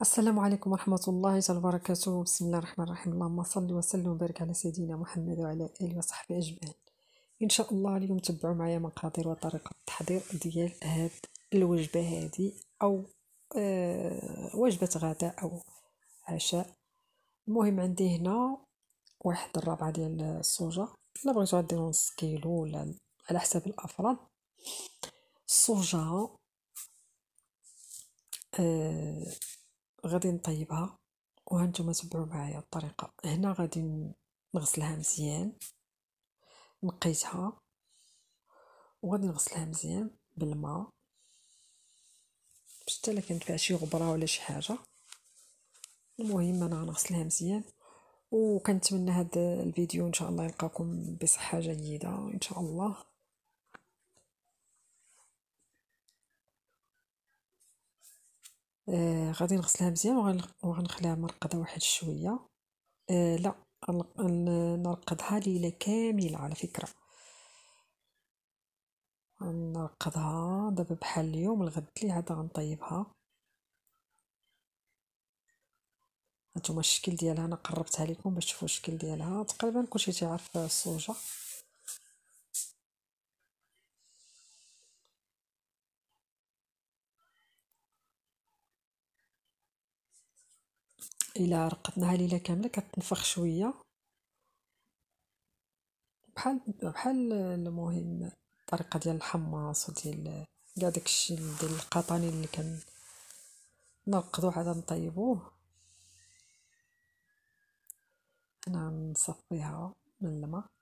السلام عليكم ورحمة الله وبركاته بسم الله الرحمن الرحيم اللهم صل وسلم وبارك على سيدنا محمد وعلى آله وصحبه أجمعين إن شاء الله اليوم تبعوا معايا مقادير وطريقة التحضير ديال هاد الوجبة هادي أو آه وجبة غداء أو عشاء المهم عندي هنا واحد الرابعة ديال الصوجة إلا بغيتو غديرو نص كيلو ولا على حساب الأفراد الصوجة آه غادي نطيبها وهانتوما تبعوا معايا الطريقه هنا غادي نغسلها مزيان نقيتها وغادي نغسلها مزيان بالماء باش حتى لكانت كانت فيها شي غبره ولا شي حاجه المهم انا غنغسلها مزيان وكنتمنى هذا الفيديو ان شاء الله يلقاكم بصحه جيده ان شاء الله آه، غادي نغسلها مزيان وغنخليها مرقده واحد شويه آه، لا نرقدها ليله كامله على فكره نرقدها دابا بحال اليوم الغد لي عاد غنطيبها هانتوما الشكل ديالها انا قربتها لكم باش تشوفوا الشكل ديالها تقريبا كلشي تيعرف الصوجه الا رقدناها ليله كامله كتنفخ شويه بحال بحال المهم الطريقه ديال الحماص وديال كاع داكشي ديال القطاني اللي كان نرقدو عاد نطيبوه انا نصفيها من الماء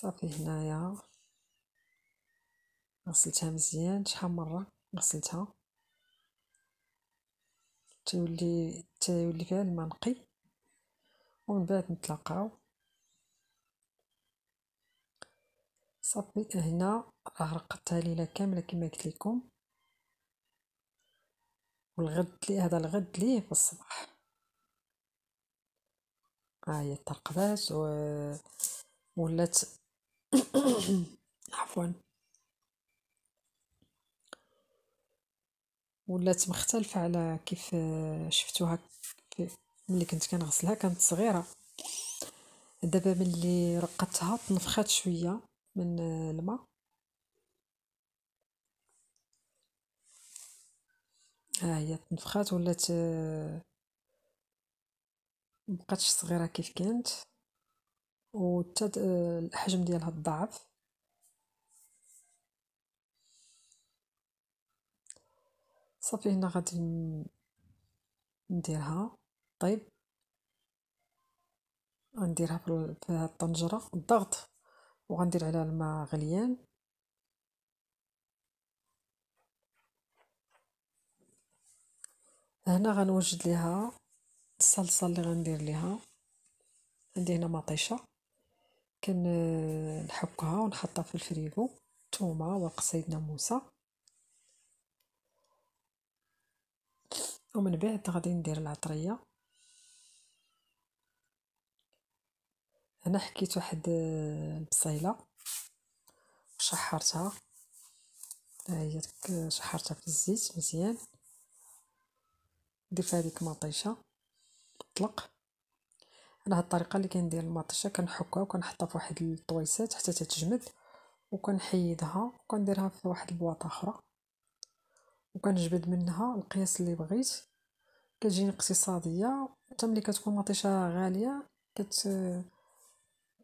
صافي هنايا غسلتها مزيان شحال مره غسلتها تولي تولي فيها الماء نقي ومن بعد نتلاقاو صافي هنا راه رقدتها ليله كامله كما قلت لكم والغد لي هذا الغد لي في الصباح ها هي ترقدات و ولات عفوا ولات مختلفه على كيف شفتوها ملي كنت كنغسلها كانت صغيره دابا ملي رقدتها تنفخات شويه من الماء ها هي تنفخات ولات مبقاتش صغيره كيف كانت وتد... الحجم ديالها الضعف صافي هنا غادي نديرها طيب غنديرها في هاد الطنجره الضغط وغندير عليها الماء غليان هنا غنوجد ليها الصلصه اللي غندير ليها عندي هنا مطيشه كنحكها ونحطها في الفريغو تومه وقصيدنا سيدنا موسى ومن بعد غادي ندير العطريه هنا حكيت واحد البصيله وشحرتها ها هي ديك شحرتها في الزيت مزيان ندير فيها هذيك مطيشه طلق انا الطريقه اللي كندير المطيشه كنحكها وكنحطها في واحد الطويسات حتى تتجمد وكنحيدها وكنديرها في واحد البواطه اخرى وكنجبد منها القياس اللي بغيت كتجيني اقتصاديه حتى ملي كتكون مطيشه غاليه كت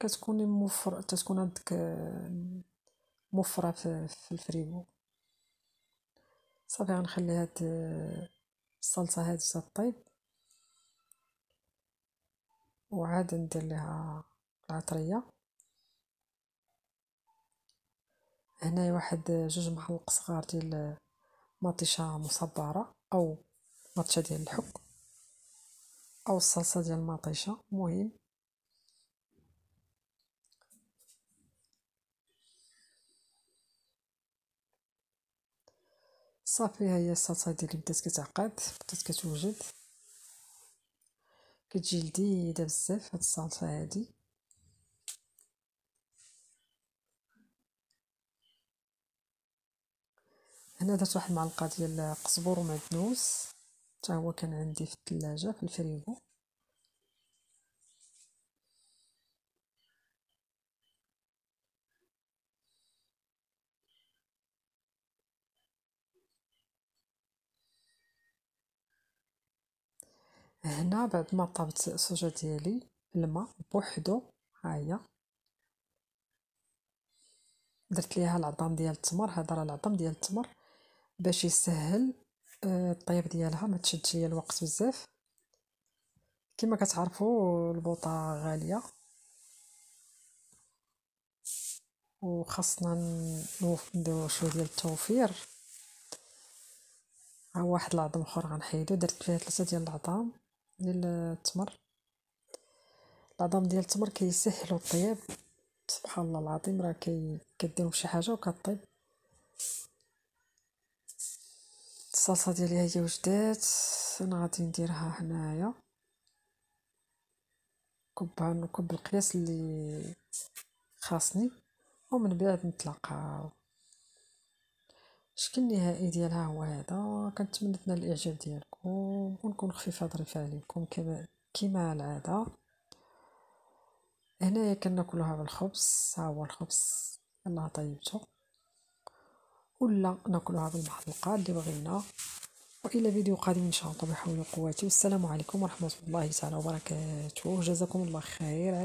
كتكون موفر تتكون عندك موفره في, في الفريغو صافي غنخلي هاد الصلصه هاد تطيب وعاد ندير ليها العطريه هنايا واحد جوج محلق صغار ديال مطيشه مصبره او مطيشه ديال الحك او الصلصه ديال المطيشه مهم صافي هي الصلصه ديالي بدات كتعقد بدات كتوجد كتجي لذيذه بزاف هاد الصلصه هادي هنا درت واحد المعلقه ديال قزبور ومعدنوس تا هو كان عندي في الثلاجه في الفريغو هنا بعد ما طابت الصوجة ديالي الماء بوحدو هاهي درت ليها العظام ديال التمر هذا راه العظام ديال التمر باش يسهل آه، الطياب ديالها ما تشدش ليا الوقت بزاف كما كتعرفوا البوطه غاليه وخاصنا نديرو شويه ديال التوفير ها واحد العظم اخر غنحيدو درت فيها ثلاثه ديال العظام ديال التمر العظام ديال التمر كيسهلوا الطياب سبحان الله العظيم راه كي كديرهم شي حاجه وكطيب الصلصه ديالي هي وجدات انا غادي نديرها هنايا كوب نكب القياس اللي خاصني ومن بعد نتلاقاو الشكل النهائي ديالها هو هذا كنتمنى تنال الاعجاب ديالكم ونكون خفيفه ظريفه عليكم كما كما العاده هنايا كناكلوها بالخبز ها هو الخبز انا طيبته ولا ناكلوها بالمحلقه اللي بغينا والى فيديو قادم ان شاء الله بحول قوتي والسلام عليكم ورحمه الله تعالى وبركاته جزاكم الله خير